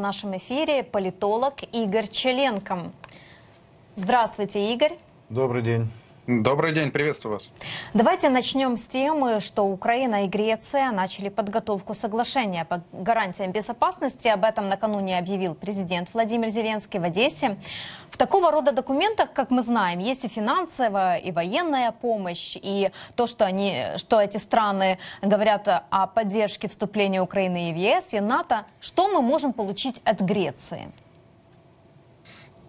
нашем эфире политолог Игорь Челенко. Здравствуйте, Игорь. Добрый день. Добрый день, приветствую вас. Давайте начнем с темы, что Украина и Греция начали подготовку соглашения по гарантиям безопасности. Об этом накануне объявил президент Владимир Зеленский в Одессе. В такого рода документах, как мы знаем, есть и финансовая, и военная помощь, и то, что, они, что эти страны говорят о поддержке вступления Украины в ЕС и НАТО. Что мы можем получить от Греции?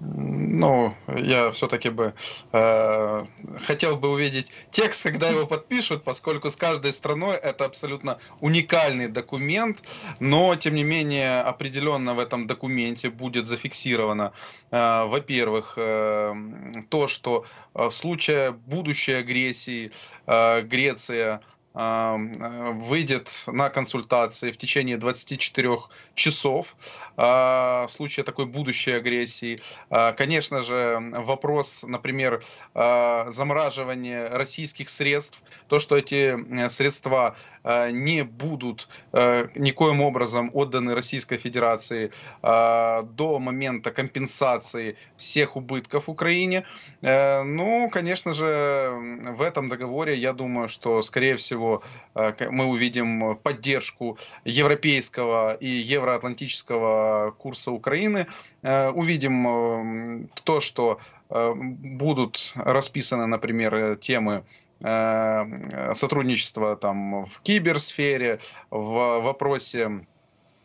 ну, я все-таки бы э, хотел бы увидеть текст, когда его подпишут, поскольку с каждой страной это абсолютно уникальный документ, но, тем не менее, определенно в этом документе будет зафиксировано, э, во-первых, э, то, что э, в случае будущей агрессии э, Греция Э, выйдет на консультации в течение 24 часов а, в случае такой будущей агрессии. А, конечно же, вопрос, например, а, замораживания российских средств, то, что эти э, средства Э, не будут э, никоим образом отданы Российской Федерации э, до момента компенсации всех убытков Украине. Ну, конечно же, в этом договоре, я думаю, что, скорее всего, мы увидим поддержку европейского и евроатлантического курса Украины. Увидим то, что будут расписаны, например, темы Э, сотрудничества там, в киберсфере, в вопросе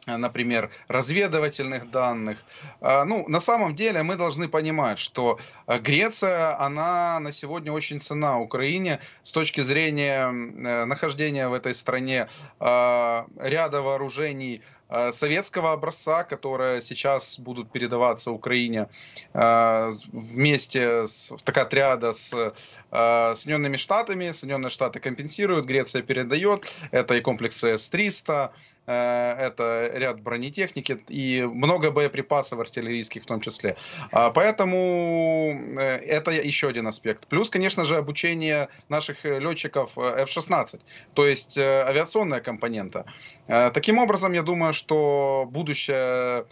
например, разведывательных данных. Э, ну, на самом деле мы должны понимать, что э, Греция, она на сегодня очень цена Украине с точки зрения нахождения в этой стране ряда вооружений Э, советского образца, которые сейчас будут передаваться Украине э, вместе с в такая триада с э, Соединенными Штатами. Соединенные Штаты компенсируют, Греция передает. Это и комплексы С-300, Э, это ряд бронетехники и много боеприпасов артиллерийских в том числе. А, поэтому э, это еще один аспект. Плюс, конечно же, обучение наших э, летчиков F-16, то есть авиационная компонента. Таким образом, я думаю, что будущее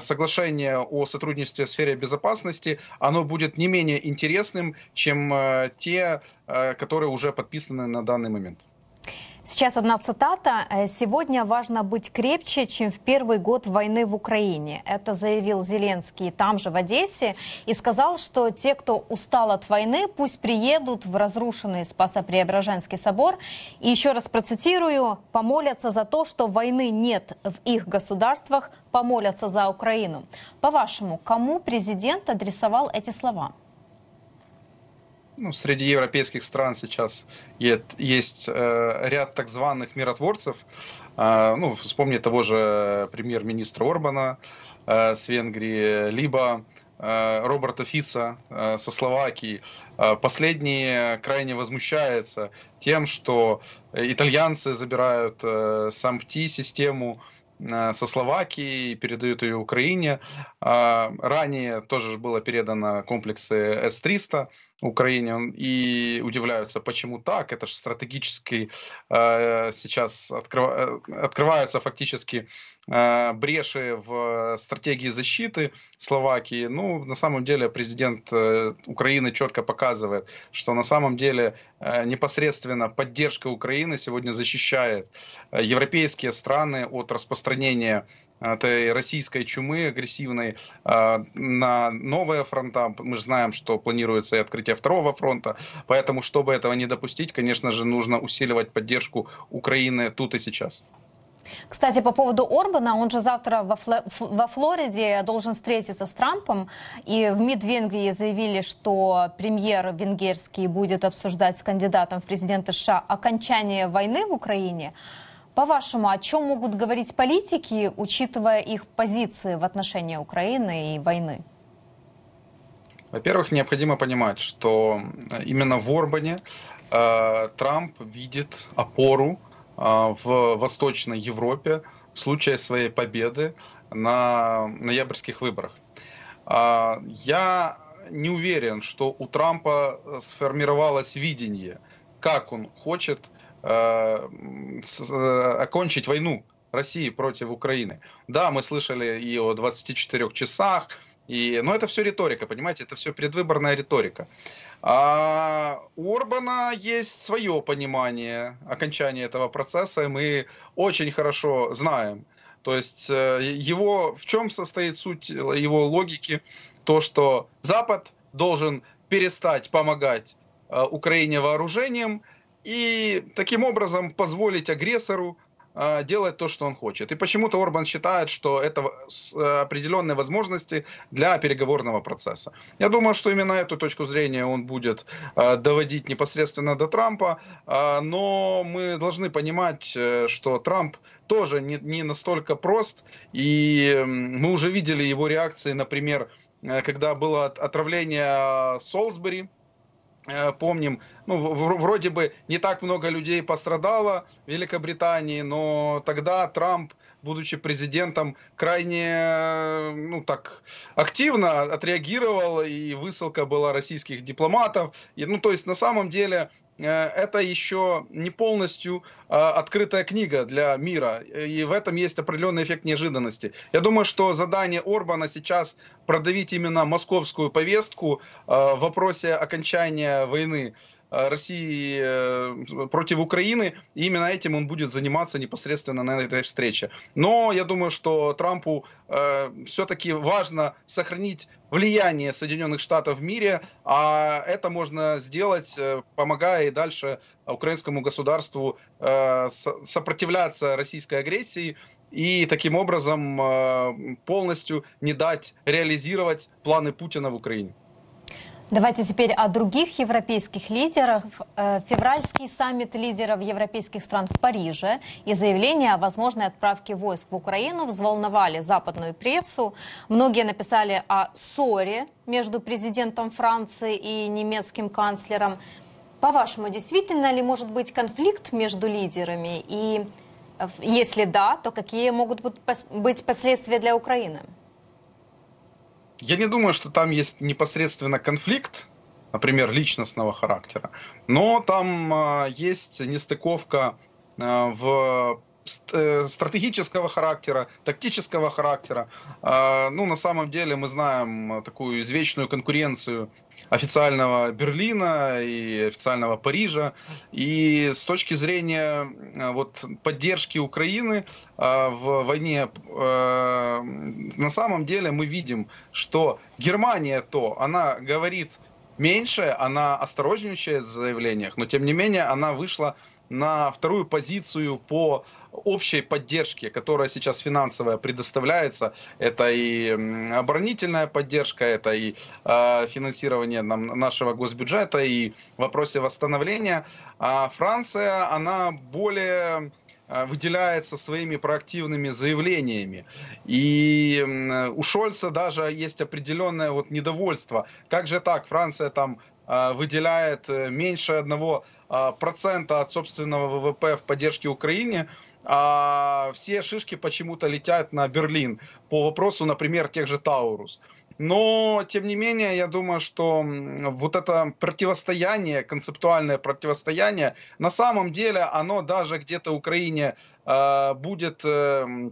соглашение о сотрудничестве в сфере безопасности, оно будет не менее интересным, чем те, которые уже подписаны на данный момент. Сейчас одна цитата. «Э, «Сегодня важно быть крепче, чем в первый год войны в Украине». Это заявил Зеленский там же, в Одессе, и сказал, что те, кто устал от войны, пусть приедут в разрушенный Спасо-Преображенский собор. И еще раз процитирую, «помолятся за то, что войны нет в их государствах, помолятся за Украину». По-вашему, кому президент адресовал эти слова? ну, среди европейских стран сейчас есть э, ряд так званых миротворцев. Э, ну, вспомни того же премьер-министра Орбана э, с Венгрии, либо э, Роберта Фица э, со Словакии. Э, последний крайне возмущается тем, что итальянцы забирают сампти-систему со Словакии и передают ее Украине. Ранее тоже было передано комплексы С-300 Украине и удивляются, почему так. Это же стратегически э, сейчас открыв, э, открываются фактически э, бреши в стратегии защиты Словакии. Ну, на самом деле президент э, Украины четко показывает, что на самом деле э, непосредственно поддержка Украины сегодня защищает э, европейские страны от распространения этой российской чумы агрессивной а, на новые фронта. Мы же знаем, что планируется и открытие второго фронта. Поэтому, чтобы этого не допустить, конечно же, нужно усиливать поддержку Украины тут и сейчас. Кстати, по поводу Орбана, он же завтра во, Флориде должен встретиться с Трампом. И в МИД Венгрии заявили, что премьер венгерский будет обсуждать с кандидатом в президенты США окончание войны в Украине. По-вашему, о чем могут говорить политики, учитывая их позиции в отношении Украины и войны? Во-первых, необходимо понимать, что э, именно в Орбане э, Трамп видит опору э, в Восточной Европе в случае своей победы на ноябрьских выборах. Э, я не уверен, что у Трампа сформировалось видение, как он хочет Э, окончить войну России против Украины. Да, мы слышали и о 24 часах, и, но это все риторика, понимаете, это все предвыборная риторика. А у Орбана есть свое понимание окончания этого процесса, и мы очень хорошо знаем. То есть э, его, в чем состоит суть его логики, то, что Запад должен перестать помогать э, Украине вооружением – и таким образом позволить агрессору а, делать то, что он хочет. И почему-то Орбан считает, что это э, определенные возможности для переговорного процесса. Я думаю, что именно эту точку зрения он будет а, доводить непосредственно до Трампа, а, но мы должны понимать, э, что Трамп тоже не, настолько прост, и мы уже видели его реакции, например, э, когда было отравление Солсбери, Э, помним, ну, вроде бы не так много людей пострадало в Великобритании, но тогда Трамп, будучи президентом, крайне э, ну, так, активно отреагировал, и высылка была российских дипломатов. И, ну, то есть на самом деле Э, это еще не полностью э, открытая книга для мира. И в этом есть определенный эффект неожиданности. Я думаю, что задание Орбана сейчас продавить именно московскую повестку э, в вопросе окончания войны – Э, России э, против Украины, и именно этим он будет заниматься непосредственно на этой встрече. Но я думаю, что Трампу э, все-таки важно сохранить влияние Соединенных Штатов в мире, а это можно сделать, э, помогая и дальше украинскому государству э, сопротивляться российской агрессии и таким образом э, полностью не дать реализировать планы Путина в Украине. Давайте теперь о других европейских лидерах. Э, февральский саммит лидеров европейских стран в Париже и заявление о возможной отправке войск в Украину взволновали западную прессу. Многие написали о ссоре между президентом Франции и немецким канцлером. По-вашему, действительно ли может быть конфликт между лидерами? И э, если да, то какие могут быть последствия для Украины? Я не думаю, что там есть непосредственно конфликт, например, личностного характера, но там а, есть нестыковка а, в Э, стратегического характера, тактического характера. А, ну, на самом деле мы знаем такую извечную конкуренцию официального Берлина и официального Парижа. И с точки зрения э, вот, поддержки Украины а, в войне, э, на самом деле мы видим, что Германия то, она говорит меньше, она осторожничает в заявлениях, но тем не менее она вышла на вторую позицию по общей поддержке, которая сейчас финансовая предоставляется. Это и оборонительная поддержка, это и а, финансирование нам, нашего госбюджета, и в вопросе восстановления. А Франция, она более а, выделяется своими проактивными заявлениями. И у Шольца даже есть определенное вот недовольство. Как же так? Франция там Э, выделяет э, меньше одного э, процента от собственного ВВП в поддержке Украине, а все шишки почему-то летят на Берлин по вопросу, например, тех же Таурус. Но, тем не менее, я думаю, что вот это противостояние, концептуальное противостояние, на самом деле оно даже где-то Украине э, будет... Э,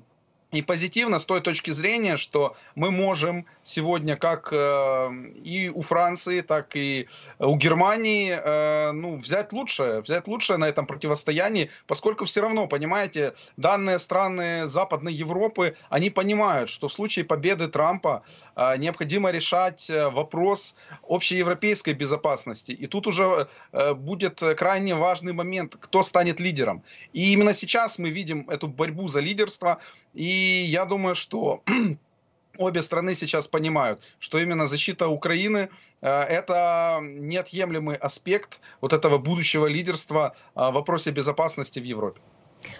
и позитивно с той точки зрения, что мы можем сегодня, как э, и у Франции, так и у Германии, э, ну, взять лучшее, взять лучшее на этом противостоянии, поскольку все равно, понимаете, данные страны Западной Европы, они понимают, что в случае победы Трампа а, необходимо решать э, вопрос общеевропейской безопасности. И тут уже э, будет э, крайне важный момент, кто станет лидером. И именно сейчас мы видим эту борьбу за лидерство. И я думаю, что обе страны сейчас понимают, что именно защита Украины это неотъемлемый аспект вот этого будущего лидерства в вопросе безопасности в Европе.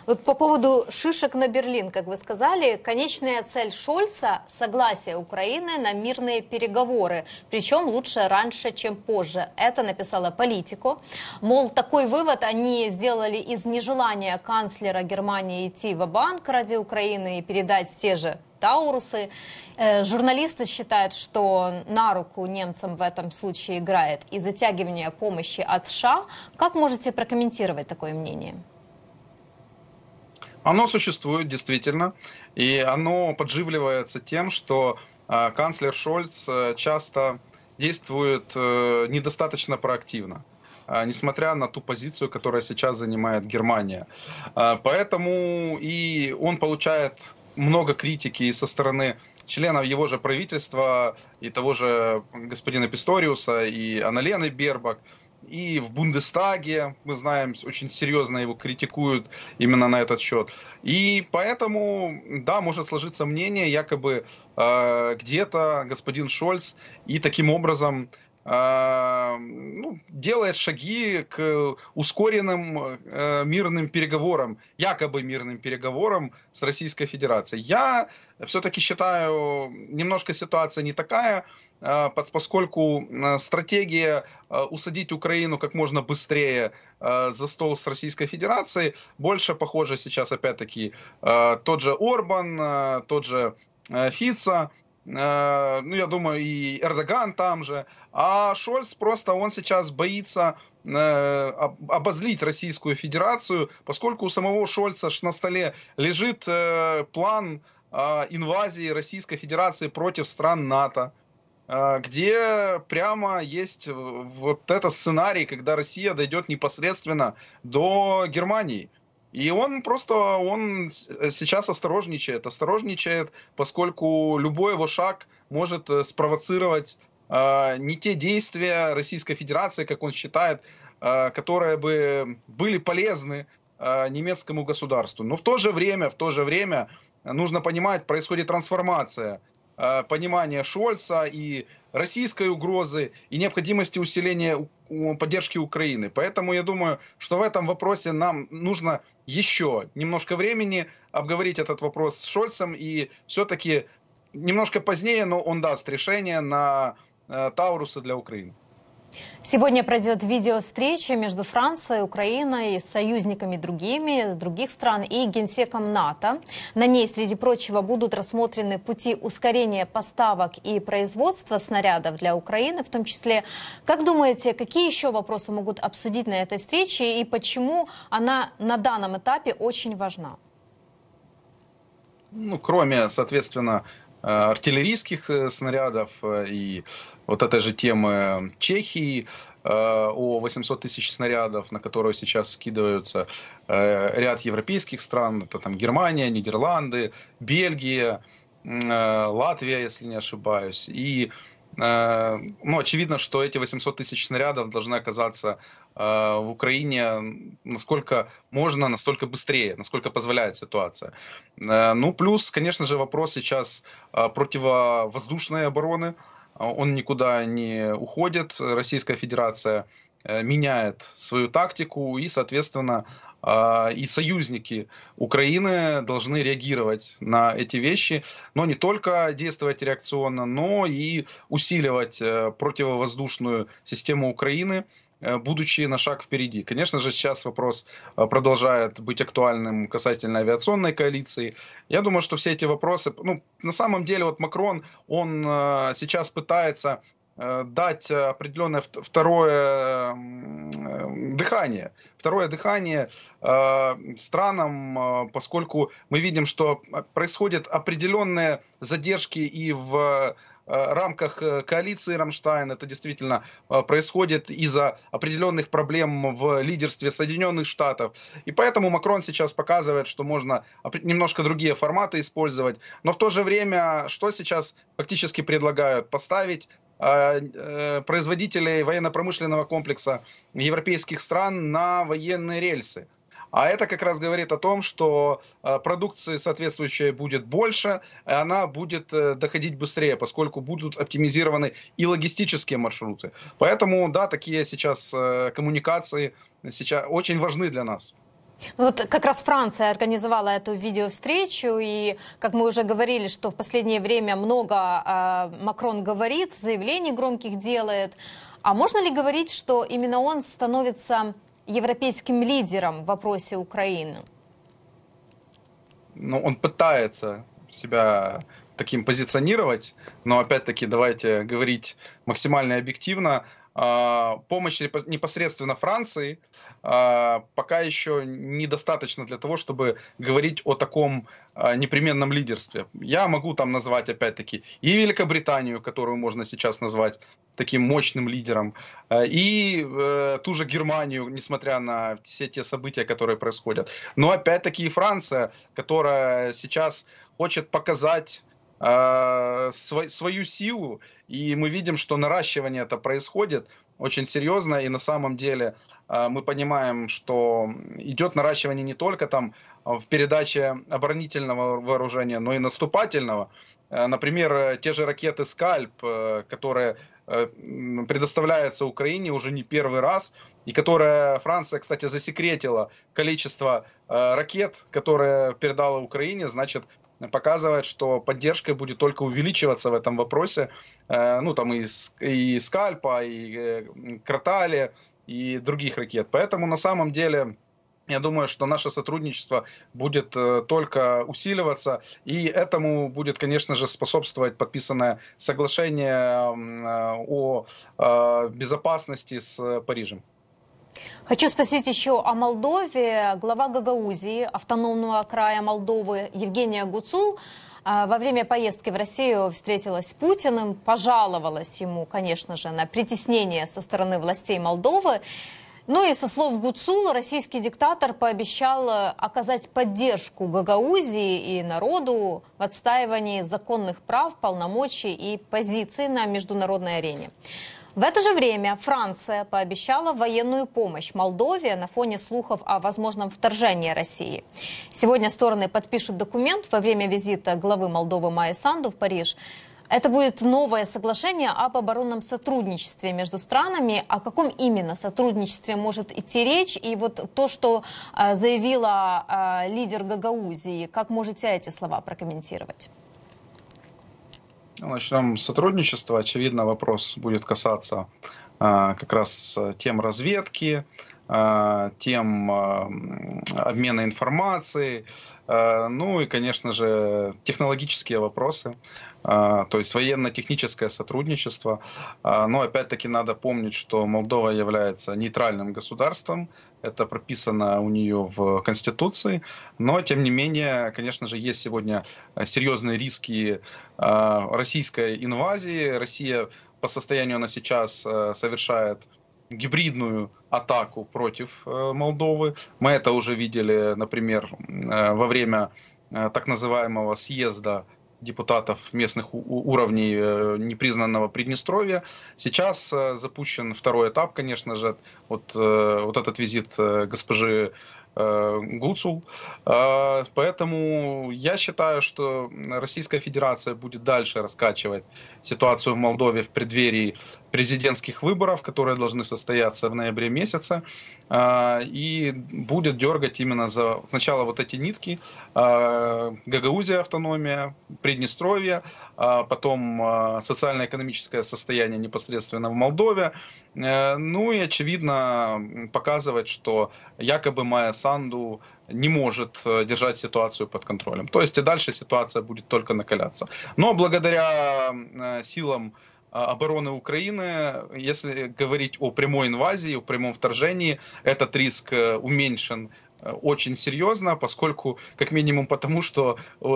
Вот по поводу шишек на Берлин, как вы сказали, конечная цель Шольца – согласие Украины на мирные переговоры, причем лучше раньше, чем позже. Это написала политику. Мол, такой вывод они сделали из нежелания канцлера Германии идти в банк ради Украины и передать те же Таурусы. Э, журналисты считают, что на руку немцам в этом случае играет и затягивание помощи от США. Как можете прокомментировать такое мнение? Оно существует действительно, и оно подживливается тем, что а, канцлер Шольц э, часто действует э, недостаточно проактивно а, несмотря на ту позицию, которая сейчас занимает Германия. А, поэтому и он получает много критики со стороны членов его же правительства и того же господина Писториуса и Аналены Бербак и в Бундестаге, мы знаем, очень серьезно его критикуют именно на этот счет. И поэтому, да, может сложиться мнение, якобы э, где-то господин Шольц и таким образом а, ну, делает шаги к ускоренным э, мирным переговорам, якобы мирным переговорам с Российской Федерацией. Я все-таки считаю, немножко ситуация не такая, а, поскольку э, стратегия э, усадить Украину как можно быстрее за стол с Российской Федерацией больше похожа сейчас опять-таки тот же Орбан, тот же Фица, Э, ну, я думаю, и Эрдоган там же. А Шольц просто, он сейчас боится э, обозлить Российскую Федерацию, поскольку у самого Шольца на столе лежит э, план инвазии Российской Федерации против стран НАТО, где прямо есть вот этот сценарий, когда Россия дойдет непосредственно до Германии – и он просто, он э, сейчас осторожничает, осторожничает, поскольку любой его шаг может э, спровоцировать э, не те действия Российской Федерации, как он считает, э, которые бы были полезны э, немецкому государству. Но в то же время, в то же время нужно понимать, происходит трансформация Э, понимания Шольца и российской угрозы и необходимости усиления поддержки Украины. Поэтому я думаю, что в этом вопросе нам нужно еще немножко времени обговорить этот вопрос с Шольцем и все-таки немножко позднее, но он даст решение на э, Тауруса для Украины. Сегодня пройдет видеовстреча между Францией, Украиной, союзниками другими, других стран и генсеком НАТО. На ней, среди прочего, будут рассмотрены пути ускорения поставок и производства снарядов для Украины, в том числе. Как думаете, какие еще вопросы могут обсудить на этой встрече и почему она на данном этапе очень важна? Ну, кроме, соответственно, Э, артиллерийских э, снарядов э, и вот этой же темы Чехии о 800 тысяч снарядов, на которые сейчас скидываются ряд европейских стран, это там Германия, Нидерланды, Бельгия, Латвия, если не ошибаюсь, и Э, ну, очевидно, что эти 800 тысяч снарядов должны оказаться э, в Украине насколько можно, настолько быстрее, насколько позволяет ситуация. Э, ну, плюс, конечно же, вопрос сейчас противовоздушной обороны. Он никуда не уходит. Российская Федерация меняет свою тактику и, соответственно, а, и союзники Украины должны реагировать на эти вещи, но не только действовать реакционно, но и усиливать э, противовоздушную систему Украины, э, будучи на шаг впереди. Конечно же, сейчас вопрос э, продолжает быть актуальным касательно авиационной коалиции. Я думаю, что все эти вопросы, ну, на самом деле, вот Макрон, он сейчас пытается Э, дать определенное второе э, дыхание, второе дыхание э, странам, поскольку мы видим, что происходят определенные задержки и в рамках коалиции Рамштайн это действительно происходит из-за определенных проблем в лидерстве Соединенных Штатов. И поэтому Макрон сейчас показывает, что можно немножко другие форматы использовать. Но в то же время, что сейчас фактически предлагают? Поставить Э, э, производителей военно-промышленного комплекса европейских стран на военные рельсы. А это как раз говорит о том, что э, продукции соответствующей будет больше, и она будет доходить быстрее, поскольку будут оптимизированы и логистические маршруты. Поэтому, да, такие сейчас коммуникации сейчас очень важны для нас. Ну, вот как раз Франция организовала эту видеовстречу, и, как мы уже говорили, что в последнее время много э, Макрон говорит, заявлений громких делает. А можно ли говорить, что именно он становится европейским лидером в вопросе Украины? Ну, он пытается себя таким позиционировать, но опять-таки давайте говорить максимально объективно. А, помощь непосредственно Франции а, пока еще недостаточно для того, чтобы говорить о таком а, непременном лидерстве. Я могу там назвать опять-таки и Великобританию, которую можно сейчас назвать таким мощным лидером, и э, ту же Германию, несмотря на все те события, которые происходят. Но опять-таки и Франция, которая сейчас хочет показать а, свою силу, и мы видим, что наращивание это происходит очень серьезно, и на самом деле а, мы понимаем, что идет наращивание не только там в передаче оборонительного вооружения, но и наступательного. А, например, те же ракеты «Скальп», э, которые э, предоставляются Украине уже не первый раз, и которая Франция, кстати, засекретила количество э, ракет, которые передала Украине, значит, показывает, что поддержка будет только увеличиваться в этом вопросе. Э, ну, там и, и Скальпа, и э, Кротали, и других ракет. Поэтому на самом деле... Я думаю, что наше сотрудничество будет э, только усиливаться, и этому будет, конечно же, способствовать подписанное соглашение о безопасности с Парижем. Хочу спросить еще о Молдове. Глава Гагаузии, автономного края Молдовы Евгения Гуцул а, во время поездки в Россию встретилась с Путиным, пожаловалась ему, конечно же, на притеснение со стороны властей Молдовы. Ну и со слов Гуцул российский диктатор пообещал э, оказать поддержку Гагаузии и народу в отстаивании законных прав, полномочий и позиций на международной арене. В это же время Франция пообещала военную помощь Молдове на фоне слухов о возможном вторжении России. Сегодня стороны подпишут документ во время визита главы Молдовы Майя Санду в Париж. Это будет новое соглашение об оборонном сотрудничестве между странами. О каком именно сотрудничестве может идти речь? И вот то, что э, заявила э, лидер Гагаузии, как можете эти слова прокомментировать? Конечно, начнем сотрудничество. Очевидно, вопрос будет касаться а, как раз э, тем разведки, Э, тем э, обмена информацией, э, ну и, конечно же, технологические вопросы, то есть военно-техническое сотрудничество. Но опять-таки надо помнить, что Молдова является нейтральным государством, это прописано у нее в Конституции, но тем не менее, конечно же, есть сегодня серьезные риски российской инвазии. Россия по состоянию на сейчас совершает гибридную атаку против э, Молдовы. Мы это уже видели, например, э, во время э, так называемого съезда депутатов местных уровней непризнанного Приднестровья. Сейчас запущен второй этап, конечно же, вот, вот этот визит госпожи Гуцул. Поэтому я считаю, что Российская Федерация будет дальше раскачивать ситуацию в Молдове в преддверии президентских выборов, которые должны состояться в ноябре месяце, а, и будет дергать именно за сначала вот эти нитки, а, Гагаузия автономия, Приднестровье, а потом социально-экономическое состояние непосредственно в Молдове, э, ну и, очевидно, показывать, что якобы Майя Санду не может э, держать ситуацию под контролем. То есть и дальше ситуация будет только накаляться. Но благодаря э, силам а, обороны Украины, если говорить о прямой инвазии, о прямом вторжении, этот риск э, уменьшен э, очень серьезно, поскольку, как минимум потому, что э,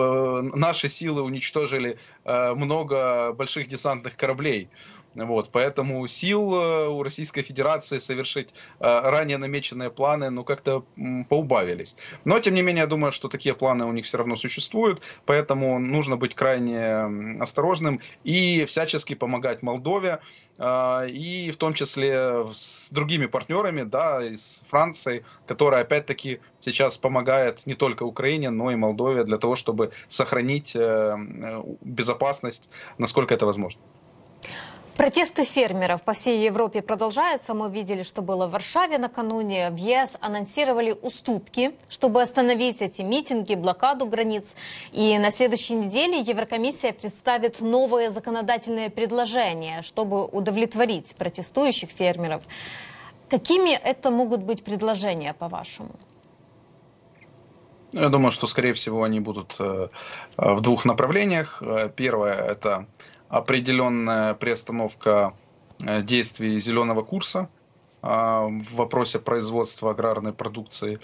наши силы уничтожили много больших десантных кораблей. Вот, поэтому сил э, у Российской Федерации совершить э, ранее намеченные планы, ну, как-то поубавились. Но, тем не менее, я думаю, что такие планы у них все равно существуют, поэтому нужно быть крайне осторожным и всячески помогать Молдове, э, и в том числе с другими партнерами, да, из Франции, которая, опять-таки, сейчас помогает не только Украине, но и Молдове для того, чтобы сохранить безопасность, насколько это возможно. Протесты фермеров по всей Европе продолжаются. Мы видели, что было в Варшаве накануне. В ЕС анонсировали уступки, чтобы остановить эти митинги, блокаду границ. И на следующей неделе Еврокомиссия представит новое законодательное предложение, чтобы удовлетворить протестующих фермеров. Какими это могут быть предложения, по-вашему? Я думаю, что, скорее всего, они будут э, в двух направлениях. Э, первое – это определенная приостановка э, действий зеленого курса а, в вопросе производства аграрной продукции,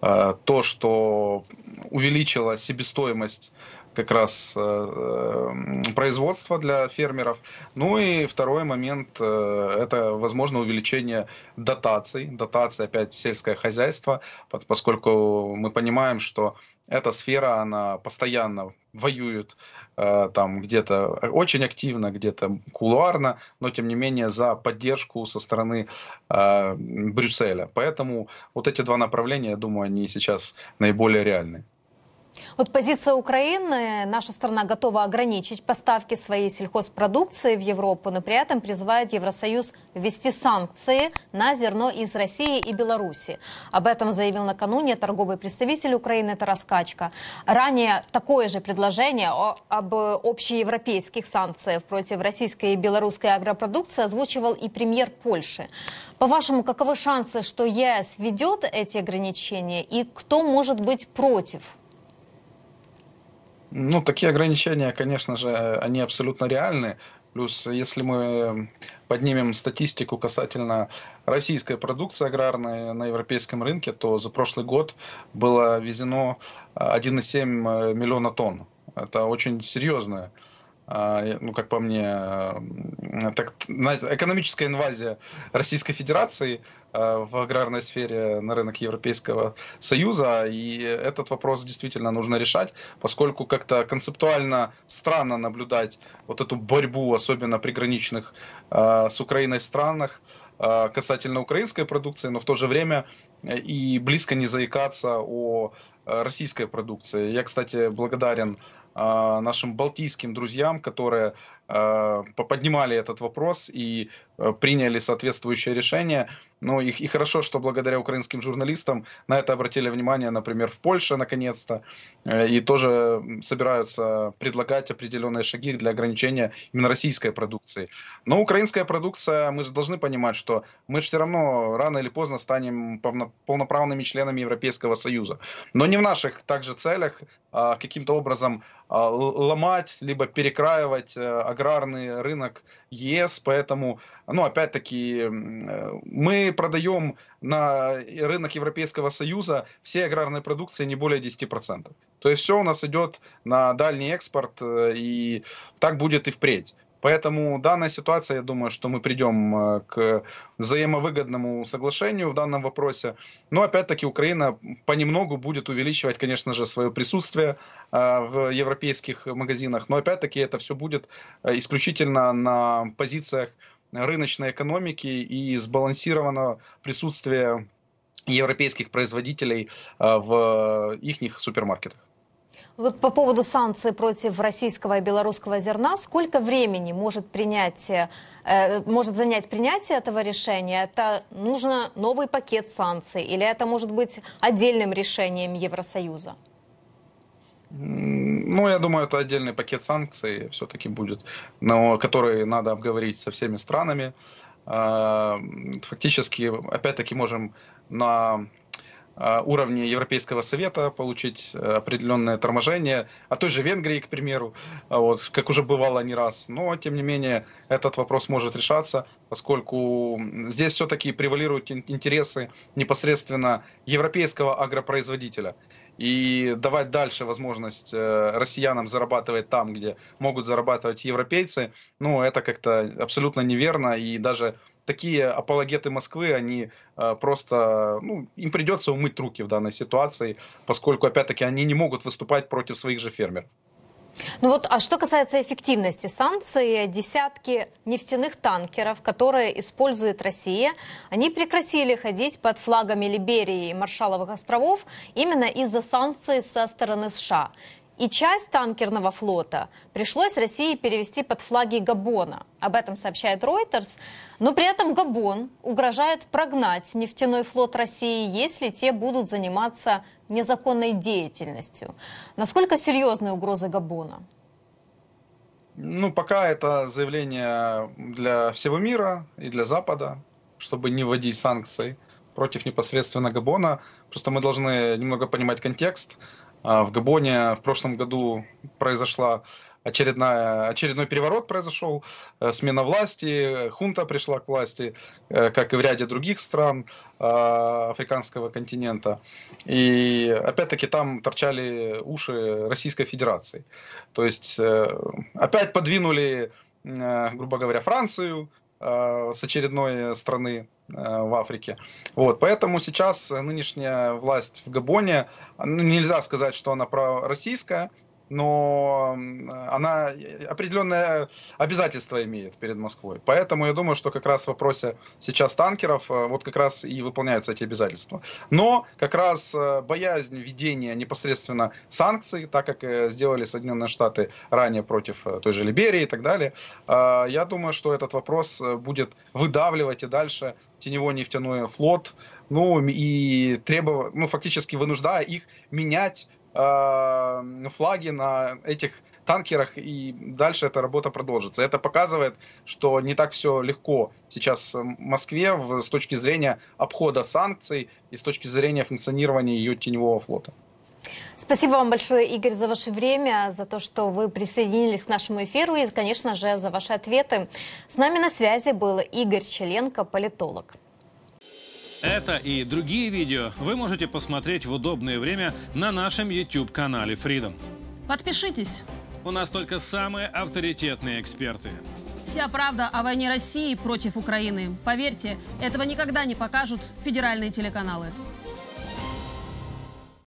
а, то, что увеличила себестоимость как раз э, э, производство для фермеров. Ну и второй момент э, – это, возможно, увеличение дотаций, дотаций опять в сельское хозяйство, поскольку мы понимаем, что эта сфера, она постоянно воюет там где-то очень активно, где-то кулуарно, но тем не менее за поддержку со стороны Брюсселя. Поэтому вот эти два направления, я думаю, они сейчас наиболее реальны. Вот позиция Украины, наша страна готова ограничить поставки своей сельхозпродукции в Европу, но при этом призывает Евросоюз ввести санкции на зерно из России и Беларуси. Об этом заявил накануне торговый представитель Украины Тарас Качка. Ранее такое же предложение о, об общеевропейских санкциях против российской и белорусской агропродукции озвучивал и премьер Польши. По-вашему, каковы шансы, что ЕС ведет эти ограничения и кто может быть против? Ну, такие ограничения, конечно же, они абсолютно реальны. Плюс, если мы эм, поднимем статистику касательно российской продукции аграрной на европейском рынке, то за прошлый год было везено 1,7 э, э, миллиона тонн. Это очень серьезная а, ну, как по мне, э, так, экономическая инвазия Российской Федерации э, в аграрной сфере на рынок Европейского Союза. И этот вопрос действительно нужно решать, поскольку как-то концептуально странно наблюдать вот эту борьбу, особенно приграничных э, с Украиной странах, касательно украинской продукции, но в то же время и близко не заикаться о российской продукции. Я, кстати, благодарен а, нашим балтийским друзьям, которые Э, поднимали этот вопрос и э, приняли соответствующее решение. Ну и, и хорошо, что благодаря украинским журналистам на это обратили внимание, например, в Польше наконец-то, э, и тоже собираются предлагать определенные шаги для ограничения именно российской продукции. Но украинская продукция, мы же должны понимать, что мы же все равно рано или поздно станем полноправными членами Европейского Союза. Но не в наших также целях а, каким-то образом а, ломать, либо перекраивать аграрный рынок ЕС, поэтому, ну, опять-таки, э, мы продаем на рынок Европейского Союза все аграрные продукции не более 10%. То есть все у нас идет на дальний экспорт, э, и так будет и впредь. Поэтому данная ситуация, я думаю, что мы придем э, к взаимовыгодному соглашению в данном вопросе. Но опять-таки Украина понемногу будет увеличивать, конечно же, свое присутствие э, в европейских магазинах. Но опять-таки это все будет э, исключительно на позициях рыночной экономики и сбалансированного присутствия европейских производителей в их супермаркетах. Вот по поводу санкций против российского и белорусского зерна, сколько времени может принять, э, может занять принятие этого решения? Это нужно новый пакет санкций или это может быть отдельным решением Евросоюза? Ну, я думаю, это отдельный пакет санкций все-таки будет, но который надо обговорить со всеми странами. А, фактически, опять-таки, можем на Э, уровне Европейского Совета получить э, определенное торможение, а той же Венгрии, к примеру, а вот, как уже бывало не раз. Но, тем не менее, этот вопрос может решаться, поскольку здесь все-таки превалируют интересы непосредственно европейского агропроизводителя и давать дальше возможность э, россиянам зарабатывать там, где могут зарабатывать европейцы, ну, это как-то абсолютно неверно, и даже такие апологеты Москвы, они э, просто, ну, им придется умыть руки в данной ситуации, поскольку, опять-таки, они не могут выступать против своих же фермеров. Ну вот, а что касается эффективности санкций, десятки нефтяных танкеров, которые использует Россия, они прекратили ходить под флагами Либерии и Маршаловых островов именно из-за санкций со стороны США. И часть танкерного флота пришлось России перевести под флаги Габона. Об этом сообщает Reuters. Но при этом Габон угрожает прогнать нефтяной флот России, если те будут заниматься незаконной деятельностью. Насколько серьезны угрозы Габона? Ну, пока это заявление для всего мира и для Запада, чтобы не вводить санкций против непосредственно Габона. Просто мы должны немного понимать контекст. А, в Габоне в прошлом году произошла очередная, очередной переворот произошел, э, смена власти, хунта пришла к власти, э, как и в ряде других стран э, африканского континента. И опять-таки там торчали уши Российской Федерации. То есть опять подвинули грубо говоря, Францию, Э, с очередной страны э, в Африке. Вот, поэтому сейчас нынешняя власть в Габоне, ну, нельзя сказать, что она пророссийская, но она определенное обязательство имеет перед Москвой. Поэтому я думаю, что как раз в вопросе сейчас танкеров э, вот как раз и выполняются эти обязательства. Но как раз э, боязнь введения непосредственно санкций, так как э, сделали Соединенные Штаты ранее против той же Либерии и так далее, я думаю, что этот вопрос будет выдавливать и дальше теневой нефтяной флот, ну и требовать, ну фактически вынуждая их менять Э, флаги на этих танкерах, и дальше эта работа продолжится. Это показывает, что не так все легко сейчас в Москве в, с точки зрения обхода санкций и с точки зрения функционирования ее теневого флота. Спасибо вам большое, Игорь, за ваше время, за то, что вы присоединились к нашему эфиру и, конечно же, за ваши ответы. С нами на связи был Игорь Челенко, политолог. Это и другие видео вы можете посмотреть в удобное время на нашем YouTube-канале Freedom. Подпишитесь. У нас только самые авторитетные эксперты. Вся правда о войне России против Украины. Поверьте, этого никогда не покажут федеральные телеканалы.